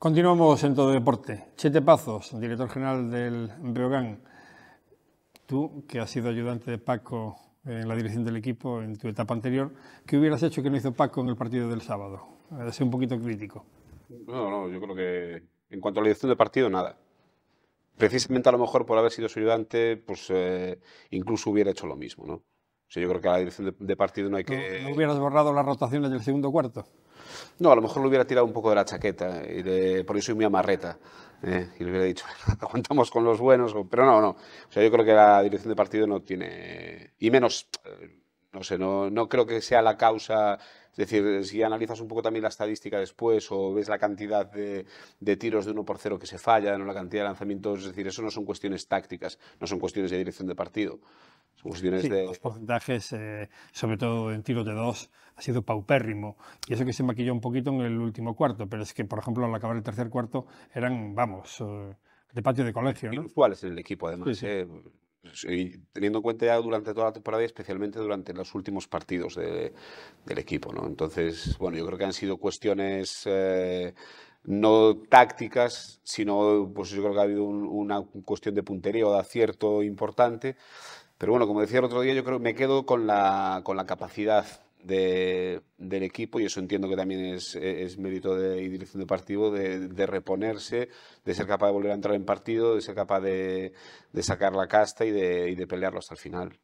Continuamos en todo deporte. Chete Pazos, director general del Reogán, Tú, que has sido ayudante de Paco en la dirección del equipo en tu etapa anterior, ¿qué hubieras hecho que no hizo Paco en el partido del sábado? Ha un poquito crítico. No, no, yo creo que en cuanto a la dirección de partido, nada. Precisamente a lo mejor por haber sido su ayudante, pues eh, incluso hubiera hecho lo mismo, ¿no? yo creo que a la dirección de, partido no hay que... ¿No hubieras borrado las rotaciones del segundo cuarto? No, a lo mejor lo hubiera tirado un poco de la chaqueta, y de, porque soy muy amarreta. ¿eh? y le hubiera dicho, aguantamos con los buenos, pero no, no. O sea, yo creo que la dirección de partido no tiene, y menos, eh, no sé, no, creo que sea la causa es decir, si analizas un poco también la estadística después o ves la cantidad de, tiros de uno por cero que se fallan o la cantidad de lanzamientos, es decir, eso no son cuestiones tácticas, no son cuestiones de dirección de partido de... Los porcentajes, eh, sobre todo en tiros de dos, ha sido paupérrimo. Y eso que se maquilló un poquito en el último cuarto, pero es que, por ejemplo, al acabar el tercer cuarto eran, vamos, eh, de patio de colegio. ¿no? Inusuales en el equipo, además. Eh. Pues, teniendo en cuenta ya durante toda la temporada y especialmente durante los últimos partidos del equipo. ¿no? Entonces, bueno, yo creo que han sido cuestiones no tácticas, sino, pues yo creo que ha habido una cuestión de puntería o de acierto importante pero bueno, como decía el otro día, yo creo que me quedo con la, con la capacidad del equipo, y eso entiendo que también es, es mérito de, y dirección de partido, de, de, reponerse, de ser capaz de volver a entrar en partido, de ser capaz de, de sacar la casta y de, y de pelearlo hasta el final.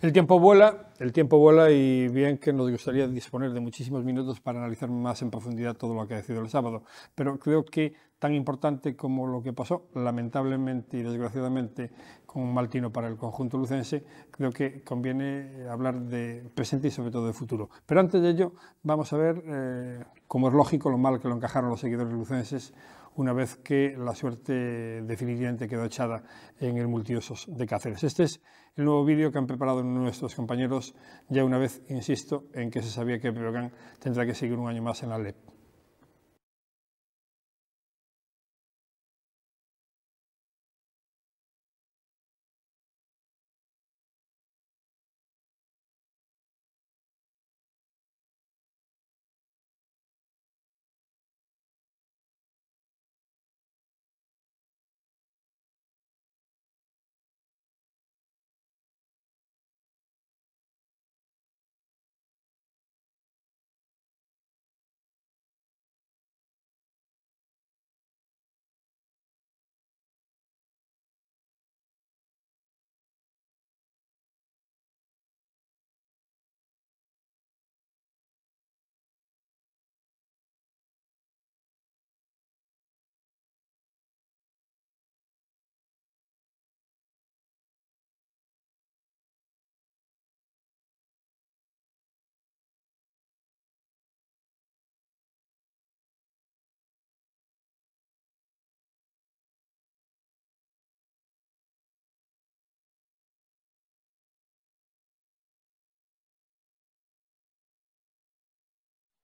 El tiempo vuela, el tiempo vuela y bien que nos gustaría disponer de muchísimos minutos para analizar más en profundidad todo lo que ha decidido el sábado, pero creo que tan importante como lo que pasó, lamentablemente y desgraciadamente, con Maltino para el conjunto lucense, creo que conviene eh, hablar de presente y sobre todo de futuro. Pero antes de ello, vamos a ver, eh, cómo es lógico, lo mal que lo encajaron los seguidores lucenses una vez que la suerte definitivamente quedó echada en el multiosos de Cáceres. Este es el nuevo vídeo que han preparado nuestros compañeros, ya una vez insisto en que se sabía que Breogán tendrá que seguir un año más en la LEP.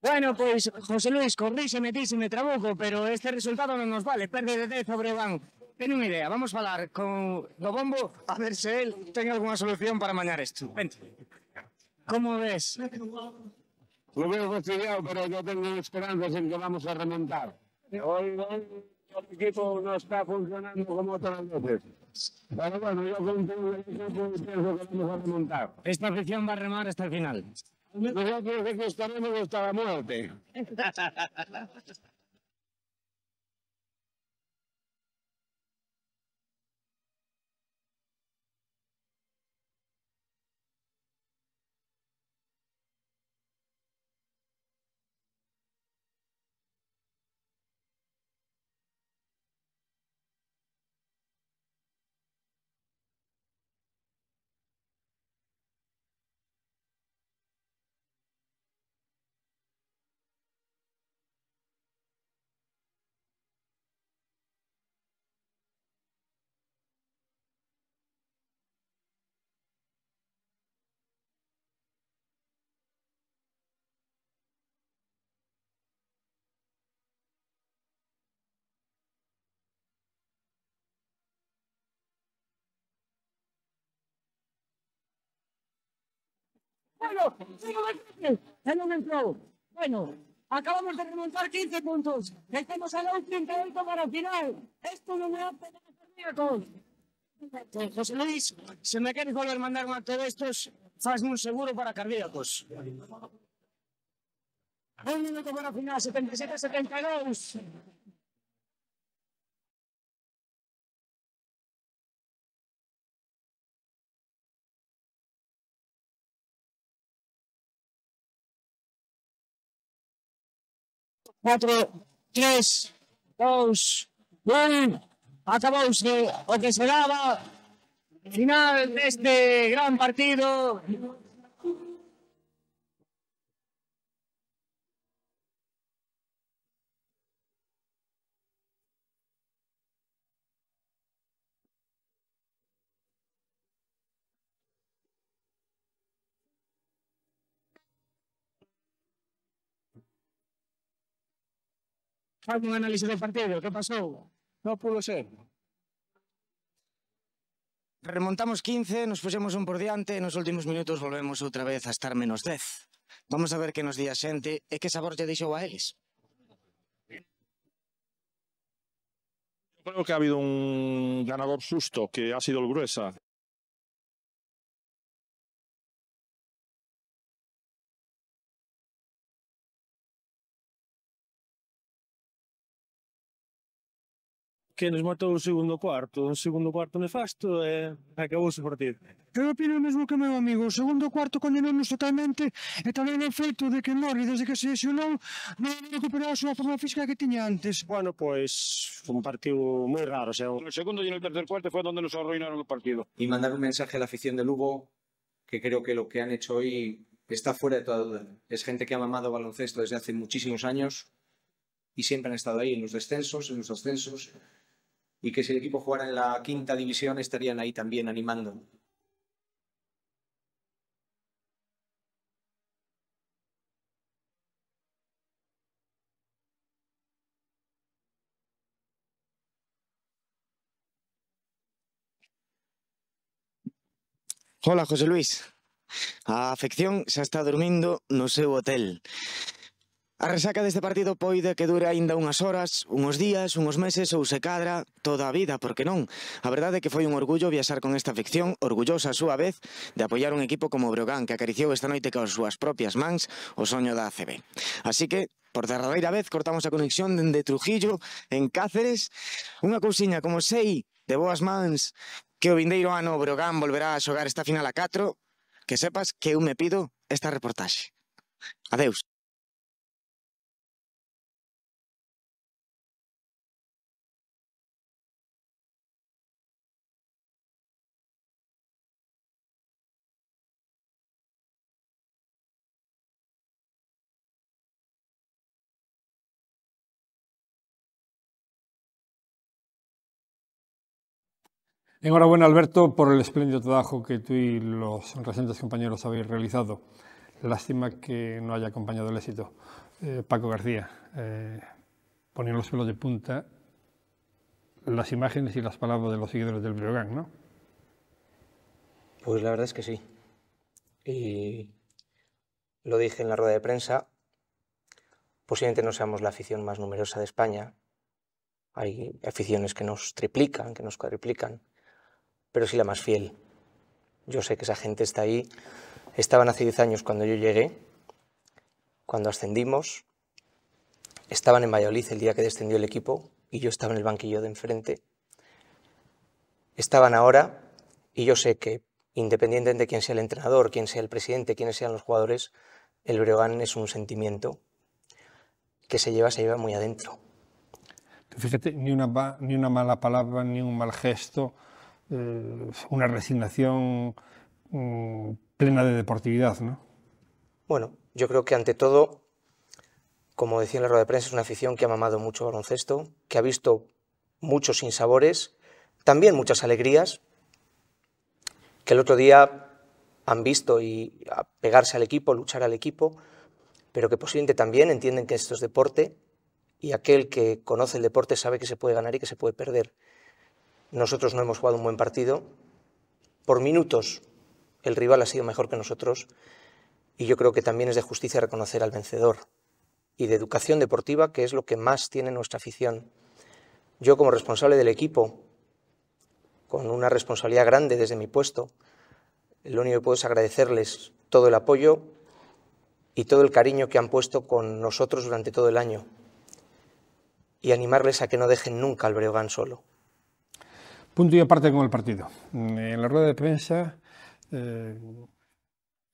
Bueno, pues José Luis, se metí, se me trabuco, pero este resultado no nos vale. Perde de 10 sobre Van. Ten una idea, vamos a hablar con do a ver si él tiene alguna solución para mañar esto. Vente. ¿Cómo ves? Lo veo fastidiado, pero yo tengo esperanzas en que vamos a remontar. Hoy, no, el equipo no está funcionando como otras veces. Pero bueno, yo con todo el pienso que vamos a remontar. Esta afición va a remar hasta el final. Nosotros que hasta la muerte. Bueno, sigo de en un entró. Bueno, acabamos de remontar 15 puntos. Estamos a los 38 para el final. Esto no me hace pedido eh, José Luis, se me queres volver a mandar un acto estos, hazme un seguro para cardíacos. Un minuto para final, 77-72. 4, 3, 2, 1. Acabouse o que esperaba. Final deste gran partido. Faz un análise do partido, que pasou? Non pudo ser. Remontamos 15, nos puxemos un por diante e nos últimos minutos volvemos outra vez a estar menos 10. Vamos a ver que nos di a xente e que sabor lle deixou a eles. creo que ha habido un ganador susto, que ha sido el Gruesa, que nos matou o segundo cuarto. Un segundo cuarto nefasto e acabou o partido. Eu opino o mesmo que meu amigo. O segundo cuarto condenou totalmente e tamén o feito de que Mori, desde que se lesionou, non recuperou a súa forma física que tiña antes. Bueno, pois, pues, un partido moi raro. O sea, un... segundo e no tercer cuarto foi onde nos arruinaron o partido. E mandar un mensaje á afición de Lugo que creo que lo que han hecho hoy está fuera de toda duda. Es gente que ha mamado baloncesto desde hace muchísimos años y siempre han estado ahí en los descensos, en los ascensos, y que si el equipo jugara en la quinta división estarían ahí también animando. Hola José Luis. afección se está durmiendo no sé hotel. A resaca deste partido poide que dure aínda unhas horas, unhos días, unhos meses ou se cadra toda a vida, porque non. A verdade é que foi un orgullo viaxar con esta afección, orgullosa a súa vez de apoiar un equipo como o Breogán, que acariciou esta noite con as súas propias mans o soño da ACB. Así que, por derradeira vez, cortamos a conexión de Trujillo en Cáceres. Unha cousiña como sei de boas mans que o vindeiro ano o Breogán volverá a xogar esta final a 4, que sepas que eu me pido esta reportaxe. Adeus. Enhorabuena, Alberto, por el espléndido trabajo que tú y los recientes compañeros habéis realizado. Lástima que no haya acompañado el éxito. Eh, Paco García, eh, poniendo los pelos de punta las imágenes y las palabras de los seguidores del Breogán, ¿no? Pues la verdad es que sí. Y lo dije en la rueda de prensa, posiblemente no seamos la afición más numerosa de España. Hay aficiones que nos triplican, que nos cuadriplican pero sí la más fiel. Yo sé que esa gente está ahí. Estaban hace 10 años cuando yo llegué, cuando ascendimos. Estaban en Valladolid el día que descendió el equipo y yo estaba en el banquillo de enfrente. Estaban ahora y yo sé que independientemente de quién sea el entrenador, quién sea el presidente, quiénes sean los jugadores, el Breogán es un sentimiento que se lleva, se muy adentro. Fíjate, ni una mala palabra, ni un mal gesto, eh, una resignación mm, plena de deportividad, ¿no? Bueno, yo creo que ante todo, como decía en la rueda de prensa, es una afición que ha mamado mucho baloncesto, que ha visto muchos sinsabores, también muchas alegrías, que el otro día han visto y apegarse pegarse al equipo, luchar al equipo, pero que posiblemente también entienden que esto es deporte y aquel que conoce el deporte sabe que se puede ganar y que se puede perder. Nosotros no hemos jugado un buen partido. Por minutos el rival ha sido mejor que nosotros y yo creo que también es de justicia reconocer al vencedor y de educación deportiva, que es lo que más tiene nuestra afición. Yo como responsable del equipo, con una responsabilidad grande desde mi puesto, lo único que puedo es agradecerles todo el apoyo y todo el cariño que han puesto con nosotros durante todo el año y animarles a que no dejen nunca al Breogán solo. Punto y aparte con el partido. Eh, en la rueda de prensa, eh,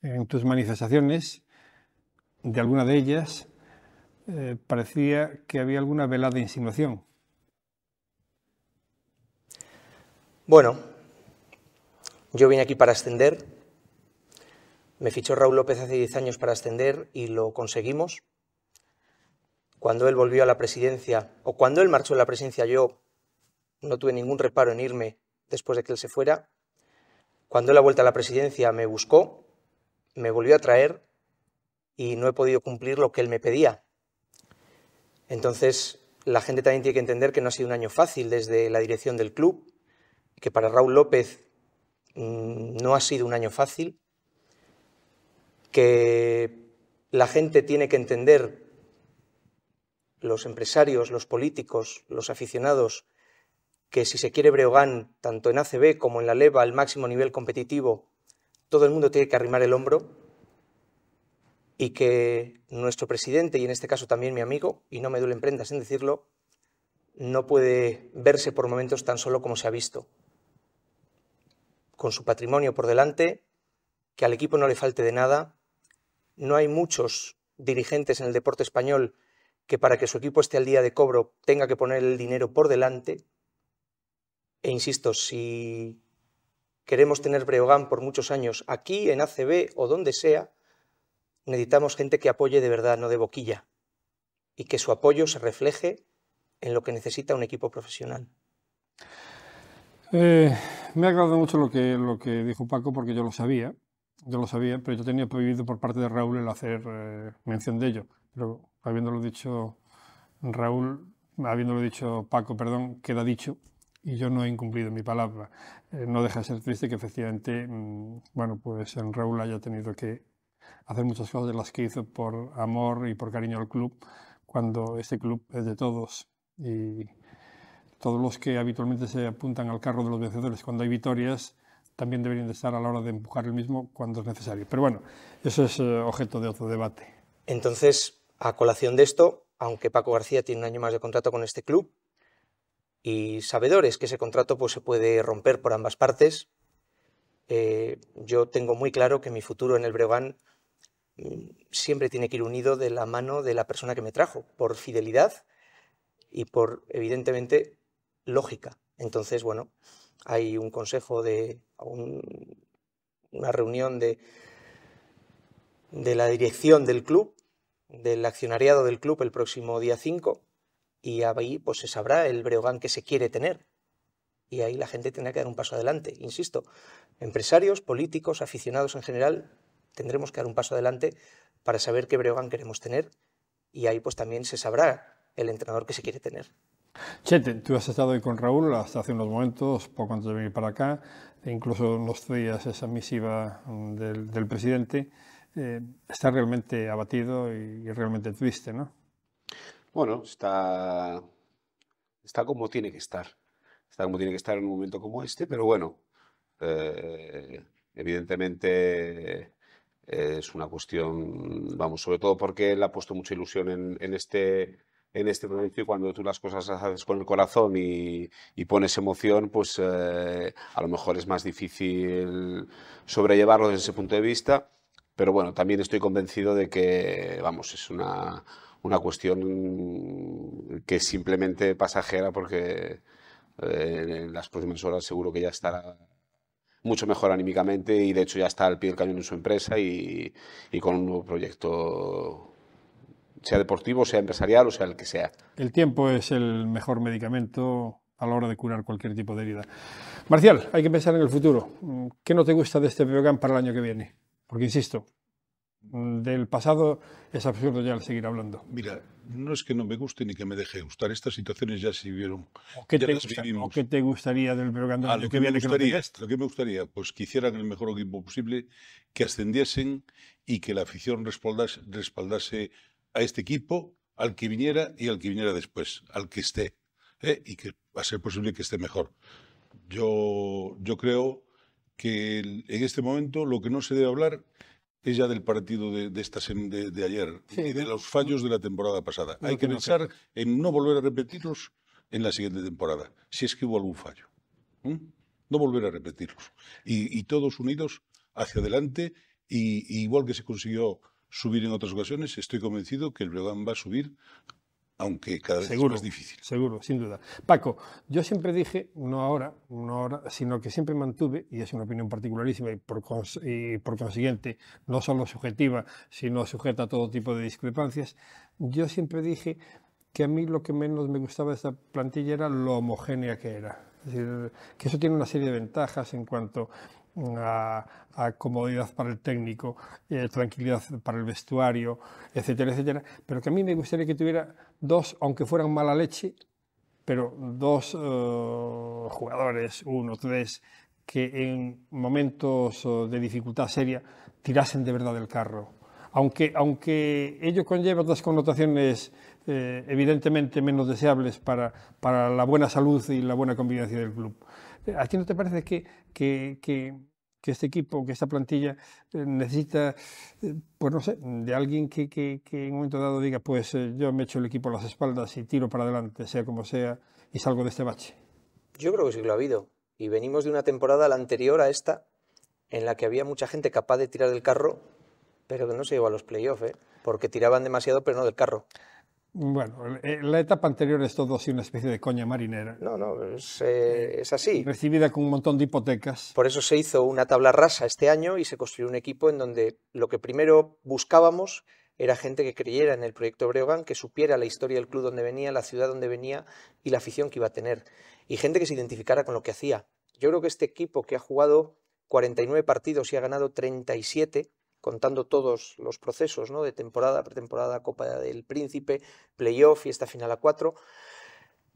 en tus manifestaciones, de alguna de ellas, eh, parecía que había alguna velada insinuación. Bueno, yo vine aquí para ascender. Me fichó Raúl López hace 10 años para ascender y lo conseguimos. Cuando él volvió a la presidencia, o cuando él marchó a la presidencia, yo no tuve ningún reparo en irme después de que él se fuera. Cuando la vuelta a la presidencia me buscó, me volvió a traer y no he podido cumplir lo que él me pedía. Entonces, la gente también tiene que entender que no ha sido un año fácil desde la dirección del club, que para Raúl López mm, no ha sido un año fácil, que la gente tiene que entender, los empresarios, los políticos, los aficionados, que si se quiere Breogán, tanto en ACB como en la Leva, al máximo nivel competitivo, todo el mundo tiene que arrimar el hombro y que nuestro presidente, y en este caso también mi amigo, y no me duelen prendas en decirlo, no puede verse por momentos tan solo como se ha visto. Con su patrimonio por delante, que al equipo no le falte de nada, no hay muchos dirigentes en el deporte español que para que su equipo esté al día de cobro tenga que poner el dinero por delante, e insisto, si queremos tener Breogán por muchos años aquí, en ACB o donde sea, necesitamos gente que apoye de verdad, no de boquilla, y que su apoyo se refleje en lo que necesita un equipo profesional. Eh, me ha agradado mucho lo que, lo que dijo Paco porque yo lo sabía, yo lo sabía, pero yo tenía prohibido por parte de Raúl el hacer eh, mención de ello. Pero habiéndolo dicho Raúl, habiéndolo dicho Paco, perdón, queda dicho y yo no he incumplido mi palabra. Eh, no deja de ser triste que efectivamente, mm, bueno, pues en Raúl haya tenido que hacer muchas cosas de las que hizo por amor y por cariño al club, cuando este club es de todos y todos los que habitualmente se apuntan al carro de los vencedores cuando hay victorias también deberían de estar a la hora de empujar el mismo cuando es necesario. Pero bueno, eso es eh, objeto de otro debate. Entonces, a colación de esto, aunque Paco García tiene un año más de contrato con este club, y sabedores que ese contrato pues, se puede romper por ambas partes. Eh, yo tengo muy claro que mi futuro en el Breogán mm, siempre tiene que ir unido de la mano de la persona que me trajo, por fidelidad y por, evidentemente, lógica. Entonces, bueno, hay un consejo de una reunión de, de la dirección del club, del accionariado del club el próximo día 5 y ahí pues se sabrá el Breogán que se quiere tener. Y ahí la gente tendrá que dar un paso adelante. Insisto, empresarios, políticos, aficionados en general, tendremos que dar un paso adelante para saber qué Breogán queremos tener y ahí pues también se sabrá el entrenador que se quiere tener. Chete, tú has estado hoy con Raúl hasta hace unos momentos, poco antes de venir para acá, e incluso nos traías esa misiva del, presidente. Eh, está realmente abatido y, y realmente triste, ¿no? Bueno, está, está como tiene que estar. Está como tiene que estar en un momento como este, pero bueno, eh, evidentemente eh, es una cuestión, vamos, sobre todo porque él ha puesto mucha ilusión en, este en este proyecto y cuando tú las cosas haces con el corazón y, pones emoción, pues eh, a lo mejor es más difícil sobrellevarlo desde ese punto de vista. Pero bueno, también estoy convencido de que, vamos, es una, una cuestión que es simplemente pasajera porque eh, en las próximas horas seguro que ya estará mucho mejor anímicamente y de hecho ya está al pie del cañón en su empresa y, con un nuevo proyecto sea deportivo, sea empresarial o sea el que sea. El tiempo es el mejor medicamento a la hora de curar cualquier tipo de herida. Marcial, hay que pensar en el futuro. ¿Qué no te gusta de este programa para el año que viene? Porque insisto, del pasado es absurdo ya seguir hablando. Mira, no es que no me guste ni que me deje gustar. Estas situaciones ya se vieron ¿O qué, te, gustaría del programa? Ah, lo, que, que me gustaría, lo que me gustaría, pues que hicieran el mejor equipo posible, que ascendiesen y que la afición respaldase, respaldase a este equipo, al que viniera y al que viniera después, al que esté. ¿eh? Y que va a ser posible que esté mejor. Yo, yo creo que en este momento lo que no se debe hablar es ya del partido de, esta de, de ayer y de los fallos de la temporada pasada. Hay que pensar en no volver a repetirlos en la siguiente temporada, si es que hubo algún fallo. No volver a repetirlos. Y, todos unidos hacia adelante, y, igual que se consiguió subir en otras ocasiones, estoy convencido que el Breogán va a subir aunque cada vez es más difícil. Seguro, sin duda. Paco, yo siempre dije, no ahora, no ahora, sino que siempre mantuve, y es una opinión particularísima y por, y por consiguiente no solo subjetiva, sino sujeta a todo tipo de discrepancias, yo siempre dije que a mí lo que menos me gustaba de esta plantilla era lo homogénea que era. Es decir, que eso tiene una serie de ventajas en cuanto a, comodidad para el técnico, eh, tranquilidad para el vestuario, etcétera, etcétera. Pero que a mí me gustaría que tuviera dos, aunque fueran mala leche, pero dos eh, jugadores, uno, tres, que en momentos eh, de dificultad seria tirasen de verdad del carro. Aunque, aunque ello conlleva otras connotaciones evidentemente menos deseables para la buena salud y la buena convivencia del club. ¿A ti no te parece que, este equipo, que esta plantilla eh, necesita, eh, pues no sé, de alguien que, en un momento dado diga, pues eh, yo me echo el equipo a las espaldas y tiro para adelante, sea como sea, y salgo de este bache? Yo creo que sí lo ha habido. Y venimos de una temporada, la anterior a esta, en la que había mucha gente capaz de tirar del carro, pero que no se llevó a los playoffs, porque tiraban demasiado, pero no del carro. Bueno, eh, la etapa anterior es todo así una especie de coña marinera. No, no, es, eh, eh, es, así. Recibida con un montón de hipotecas. Por eso se hizo una tabla rasa este año y se construyó un equipo en donde lo que primero buscábamos era gente que creyera en el proyecto Breogán, que supiera la historia del club donde venía, la ciudad donde venía y la afición que iba a tener. Y gente que se identificara con lo que hacía. Yo creo que este equipo que ha jugado 49 partidos y ha ganado 37 contando todos los procesos ¿no? de temporada, pretemporada, Copa del Príncipe, playoff, y esta final a cuatro.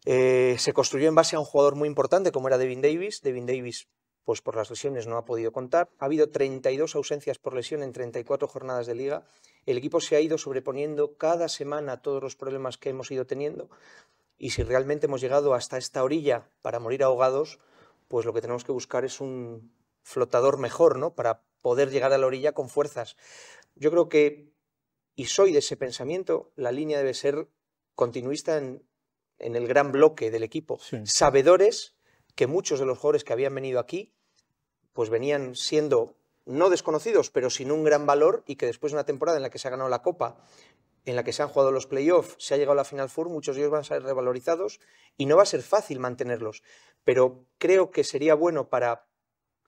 Eh, se construyó en base a un jugador muy importante como era Devin Davis. Devin Davis, pues por las lesiones no ha podido contar. Ha habido 32 ausencias por lesión en 34 jornadas de liga. El equipo se ha ido sobreponiendo cada semana todos los problemas que hemos ido teniendo. Y si realmente hemos llegado hasta esta orilla para morir ahogados, pues lo que tenemos que buscar es un flotador mejor, ¿no? Para poder llegar a la orilla con fuerzas. Yo creo que, y soy de ese pensamiento, la línea debe ser continuista en, el gran bloque del equipo. Sabedores que muchos de los jugadores que habían venido aquí, pues venían siendo no desconocidos, pero sin un gran valor y que después de una temporada en la que se ha ganado la Copa, en la que se han jugado los playoffs, se ha llegado a la Final Four, muchos de ellos van a ser revalorizados y no va a ser fácil mantenerlos. Pero creo que sería bueno para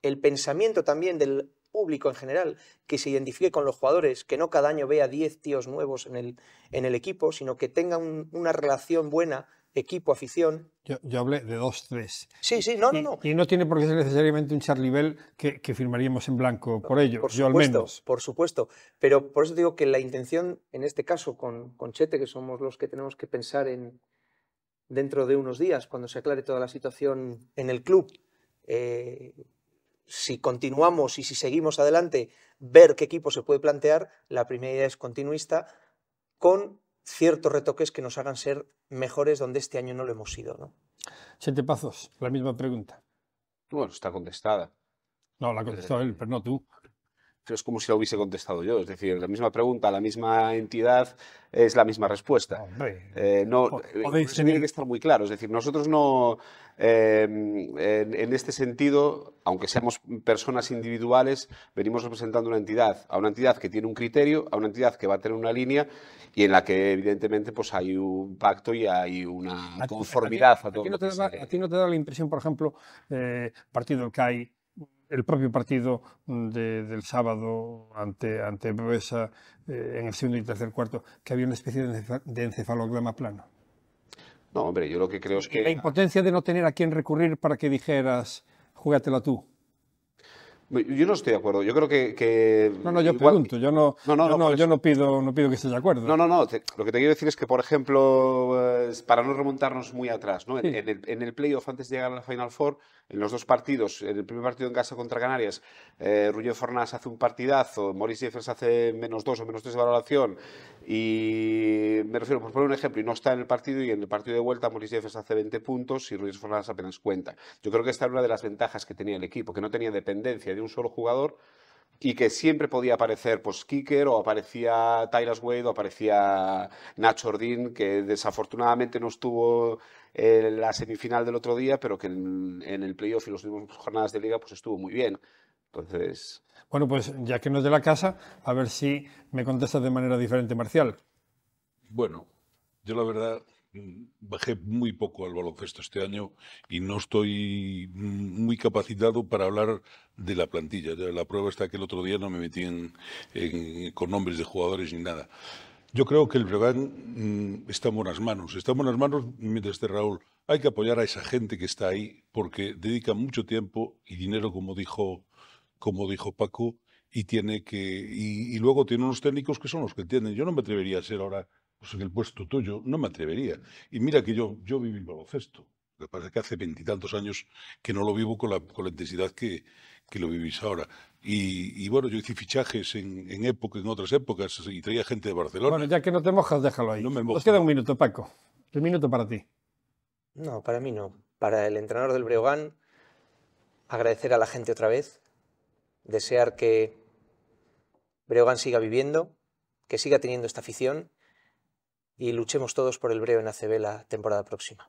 el pensamiento también del público en general, que se identifique con los jugadores, que no cada año vea 10 tíos nuevos en el, en el equipo, sino que tenga una relación buena equipo, afición. Yo, hablé de dos, tres. Sí, sí, no, no, no. Y no tiene por qué ser necesariamente un Charlie que, firmaríamos en blanco por ellos por supuesto, menos. Por supuesto, pero por eso digo que la intención, en este caso con, con Chete, que somos los que tenemos que pensar en dentro de unos días, cuando se aclare toda la situación en el club, eh, si continuamos y si seguimos adelante, ver qué equipo se puede plantear, la primera idea es continuista, con ciertos retoques que nos hagan ser mejores donde este año no lo hemos sido. ¿no? Siete Pazos, la misma pregunta. Bueno, está contestada. No, la contestó eh, él, pero no tú es como si la hubiese contestado yo. Es decir, la misma pregunta, la misma entidad, es la misma respuesta. Eh, no, eh, tiene que estar muy claro. Es decir, nosotros no, em, en, este sentido, aunque seamos personas individuales, venimos representando una entidad, a una entidad que tiene un criterio, a una entidad que va a tener una línea y en la que evidentemente pues hay un pacto y hay una conformidad a, ti, no te da, la impresión, por ejemplo, eh, partido el que CAI el propio partido mm, del sábado ante, ante eh, en el segundo y tercer cuarto, que había una especie de encefalograma plano. No, hombre, yo lo que creo es que... La impotencia de no tener a quién recurrir para que dijeras, júgatela tú. Yo no estoy de acuerdo. Yo creo que. no, no, yo pregunto. Yo, no, no, no, no, pido, no pido que estés de acuerdo. No, no, no. lo que te quiero decir es que, por ejemplo, eh, para no remontarnos muy atrás, ¿no? En, el, playoff, antes de llegar a la Final Four, en los dos partidos, en el primer partido en casa contra Canarias, eh, Rullo Fornás hace un partidazo, Moris Jeffers hace menos dos o menos tres de valoración, y me refiero, por poner un ejemplo, y no está en el partido, y en el partido de vuelta Moris Jeffers hace 20 puntos y Rullo Fornas apenas cuenta. Yo creo que esta era una de las ventajas que tenía el equipo, que no tenía dependencia un solo jugador y que siempre podía aparecer pues Kicker o aparecía Tyler Wade o aparecía Nacho Ordín, que desafortunadamente no estuvo en la semifinal del otro día, pero que en, el playoff y las últimas jornadas de liga pues estuvo muy bien. Entonces... Bueno, pues ya que no es de la casa, a ver si me contestas de manera diferente, Marcial. Bueno, yo la verdad Mm, bajé muy poco al baloncesto este año y no estoy muy capacitado para hablar de la plantilla. La prueba está que el otro día no me metí con nombres de jugadores ni nada. Yo creo que el verano mm, está en buenas manos. Está en buenas manos desde Raúl. Hay que apoyar a esa gente que está ahí porque dedica mucho tiempo y dinero, como dijo, como dijo Paco, y tiene que y luego tiene unos técnicos que son los que entienden. Yo no me atrevería a ser ahora pues en el puesto tuyo, no me atrevería. Y mira que yo, yo viví el baloncesto. Lo que pasa que hace veintitantos años que no lo vivo con la, intensidad que, lo vivís ahora. Y, bueno, yo hice fichajes en, en, época, en otras épocas y traía gente de Barcelona. Bueno, ya que no te mojas, déjalo ahí. No me mojo. Nos queda un minuto, Paco. Un minuto para ti. No, para mí no. Para el entrenador del Breogán, agradecer a la gente otra vez, desear que Breogán siga viviendo, que siga teniendo esta afición y luchemos todos por el breo en ACB la temporada próxima.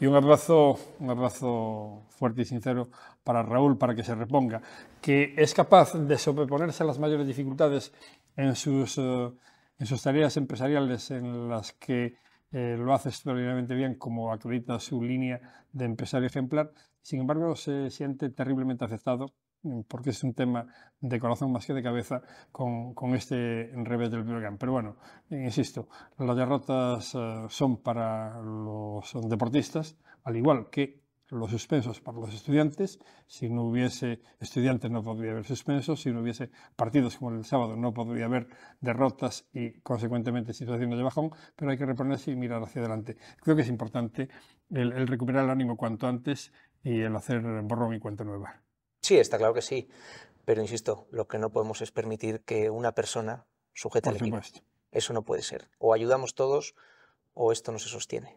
Y un abrazo, un abrazo fuerte y sincero para Raúl, para que se reponga, que es capaz de sobreponerse a las mayores dificultades en sus, eh, en sus tareas empresariales, en las que eh, lo hace extraordinariamente bien, como acredita su línea de empresario ejemplar. Sin embargo, se siente terriblemente afectado Mm, porque es un tema de corazón más que de cabeza con, este revés del programa. Pero bueno, insisto, las derrotas eh, son para los deportistas, al igual que los suspensos para los estudiantes. Si no hubiese estudiantes no podría haber suspensos. Si no hubiese partidos como el sábado no podría haber derrotas y consecuentemente situaciones de bajón. Pero hay que reponerse y mirar hacia adelante. Creo que es importante el, el recuperar el ánimo cuanto antes y el hacer borrón y cuenta nueva. Sí, está claro que sí. Pero insisto, lo que no podemos es permitir que una persona sujete al equipo. Eso no puede ser. O ayudamos todos o esto no se sostiene.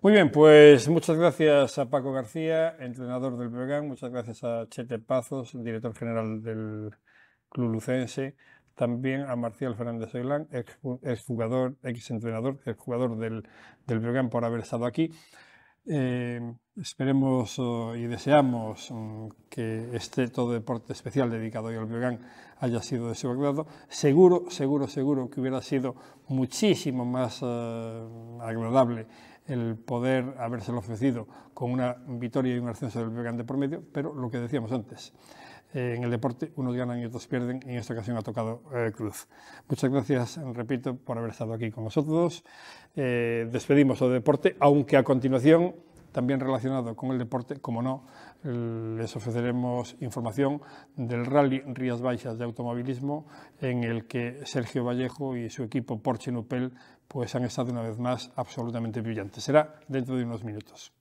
Muy bien, pues muchas gracias a Paco García, entrenador del Bergán. muchas gracias a Chete Pazos, director general del Club Lucense, también a Marcial Fernández jugador, ex entrenador, ex jugador del programa por haber estado aquí. Em, esperemos oh, y deseamos mm, que este todo deporte especial dedicado hoy al Biogán haya sido de su agrado. Seguro, seguro, seguro que hubiera sido muchísimo más eh, agradable el poder habérselo ofrecido con una victoria y un ascenso del Biogán de por medio, pero lo que decíamos antes, eh, en el deporte unos ganan y otros pierden y en esta ocasión ha tocado eh, Cruz. Muchas gracias, repito, por haber estado aquí con nosotros. Eh, despedimos el deporte, aunque a continuación, también relacionado con el deporte, como no, les ofreceremos información del Rally Rías Baixas de Automovilismo en el que Sergio Vallejo y su equipo Porsche Nupel pues han estado una vez más absolutamente brillantes. Será dentro de unos minutos.